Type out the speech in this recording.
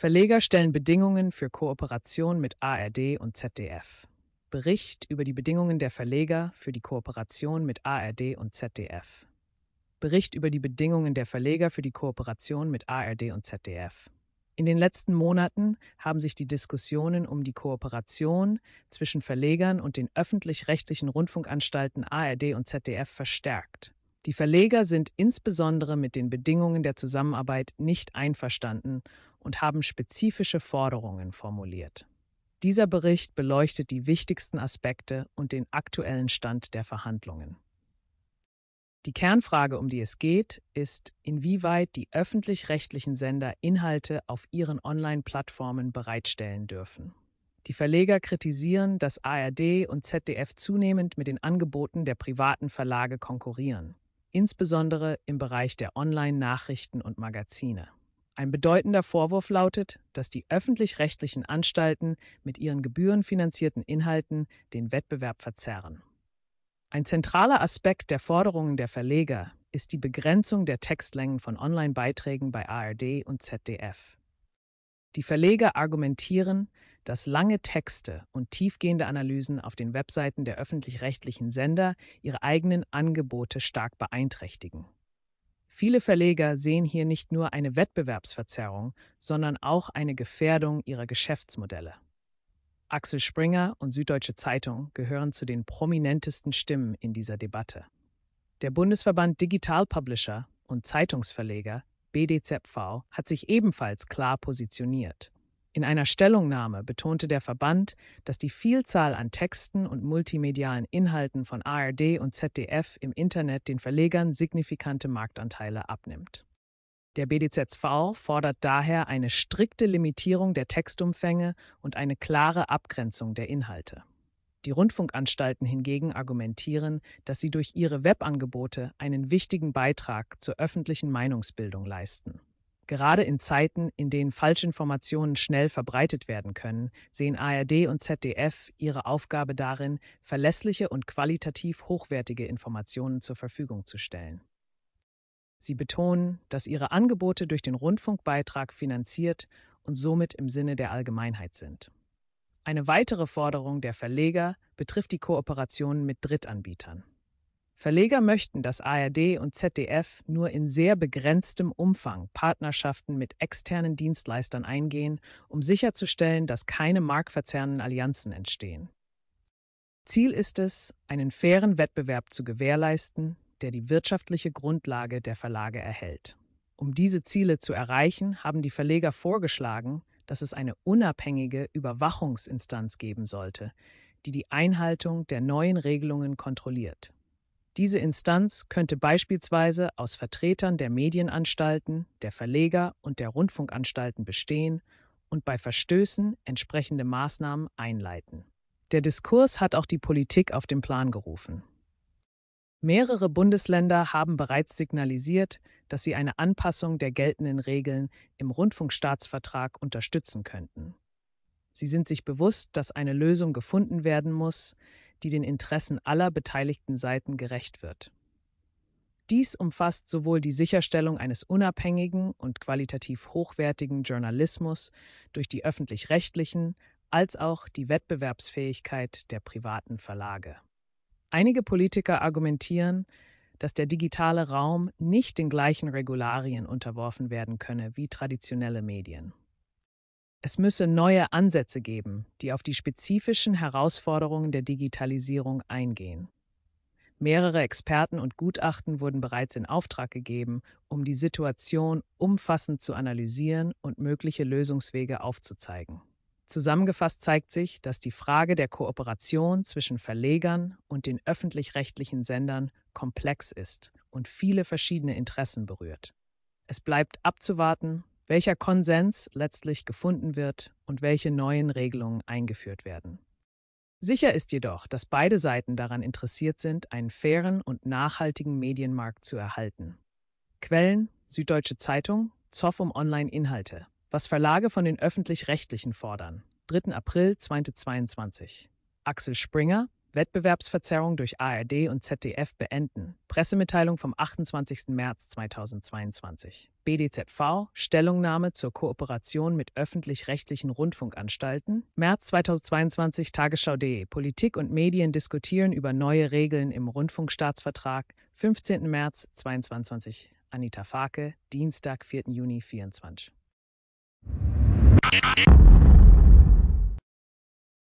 Verleger stellen Bedingungen für Kooperation mit ARD und ZDF. Bericht über die Bedingungen der Verleger für die Kooperation mit ARD und ZDF. Bericht über die Bedingungen der Verleger für die Kooperation mit ARD und ZDF. In den letzten Monaten haben sich die Diskussionen um die Kooperation zwischen Verlegern und den öffentlich-rechtlichen Rundfunkanstalten ARD und ZDF verstärkt. Die Verleger sind insbesondere mit den Bedingungen der Zusammenarbeit nicht einverstanden und haben spezifische Forderungen formuliert. Dieser Bericht beleuchtet die wichtigsten Aspekte und den aktuellen Stand der Verhandlungen. Die Kernfrage, um die es geht, ist, inwieweit die öffentlich-rechtlichen Sender Inhalte auf ihren Online-Plattformen bereitstellen dürfen. Die Verleger kritisieren, dass ARD und ZDF zunehmend mit den Angeboten der privaten Verlage konkurrieren, insbesondere im Bereich der Online-Nachrichten und Magazine. Ein bedeutender Vorwurf lautet, dass die öffentlich-rechtlichen Anstalten mit ihren gebührenfinanzierten Inhalten den Wettbewerb verzerren. Ein zentraler Aspekt der Forderungen der Verleger ist die Begrenzung der Textlängen von Online-Beiträgen bei ARD und ZDF. Die Verleger argumentieren, dass lange Texte und tiefgehende Analysen auf den Webseiten der öffentlich-rechtlichen Sender ihre eigenen Angebote stark beeinträchtigen. Viele Verleger sehen hier nicht nur eine Wettbewerbsverzerrung, sondern auch eine Gefährdung ihrer Geschäftsmodelle. Axel Springer und Süddeutsche Zeitung gehören zu den prominentesten Stimmen in dieser Debatte. Der Bundesverband Digital Publisher und Zeitungsverleger BDZV hat sich ebenfalls klar positioniert in einer Stellungnahme betonte der Verband, dass die Vielzahl an Texten und multimedialen Inhalten von ARD und ZDF im Internet den Verlegern signifikante Marktanteile abnimmt. Der BDZV fordert daher eine strikte Limitierung der Textumfänge und eine klare Abgrenzung der Inhalte. Die Rundfunkanstalten hingegen argumentieren, dass sie durch ihre Webangebote einen wichtigen Beitrag zur öffentlichen Meinungsbildung leisten. Gerade in Zeiten, in denen Falschinformationen schnell verbreitet werden können, sehen ARD und ZDF ihre Aufgabe darin, verlässliche und qualitativ hochwertige Informationen zur Verfügung zu stellen. Sie betonen, dass ihre Angebote durch den Rundfunkbeitrag finanziert und somit im Sinne der Allgemeinheit sind. Eine weitere Forderung der Verleger betrifft die Kooperationen mit Drittanbietern. Verleger möchten, dass ARD und ZDF nur in sehr begrenztem Umfang Partnerschaften mit externen Dienstleistern eingehen, um sicherzustellen, dass keine marktverzerrenden Allianzen entstehen. Ziel ist es, einen fairen Wettbewerb zu gewährleisten, der die wirtschaftliche Grundlage der Verlage erhält. Um diese Ziele zu erreichen, haben die Verleger vorgeschlagen, dass es eine unabhängige Überwachungsinstanz geben sollte, die die Einhaltung der neuen Regelungen kontrolliert. Diese Instanz könnte beispielsweise aus Vertretern der Medienanstalten, der Verleger und der Rundfunkanstalten bestehen und bei Verstößen entsprechende Maßnahmen einleiten. Der Diskurs hat auch die Politik auf den Plan gerufen. Mehrere Bundesländer haben bereits signalisiert, dass sie eine Anpassung der geltenden Regeln im Rundfunkstaatsvertrag unterstützen könnten. Sie sind sich bewusst, dass eine Lösung gefunden werden muss, die den Interessen aller beteiligten Seiten gerecht wird. Dies umfasst sowohl die Sicherstellung eines unabhängigen und qualitativ hochwertigen Journalismus durch die öffentlich-rechtlichen als auch die Wettbewerbsfähigkeit der privaten Verlage. Einige Politiker argumentieren, dass der digitale Raum nicht den gleichen Regularien unterworfen werden könne wie traditionelle Medien. Es müsse neue Ansätze geben, die auf die spezifischen Herausforderungen der Digitalisierung eingehen. Mehrere Experten und Gutachten wurden bereits in Auftrag gegeben, um die Situation umfassend zu analysieren und mögliche Lösungswege aufzuzeigen. Zusammengefasst zeigt sich, dass die Frage der Kooperation zwischen Verlegern und den öffentlich-rechtlichen Sendern komplex ist und viele verschiedene Interessen berührt. Es bleibt abzuwarten, welcher Konsens letztlich gefunden wird und welche neuen Regelungen eingeführt werden. Sicher ist jedoch, dass beide Seiten daran interessiert sind, einen fairen und nachhaltigen Medienmarkt zu erhalten. Quellen Süddeutsche Zeitung, Zoff um Online-Inhalte, was Verlage von den öffentlich-rechtlichen fordern. 3. April 2022. Axel Springer, Wettbewerbsverzerrung durch ARD und ZDF beenden. Pressemitteilung vom 28. März 2022. BDZV Stellungnahme zur Kooperation mit öffentlich-rechtlichen Rundfunkanstalten. März 2022 Tagesschau.de Politik und Medien diskutieren über neue Regeln im Rundfunkstaatsvertrag. 15. März 2022 Anita Farke, Dienstag, 4. Juni 2024.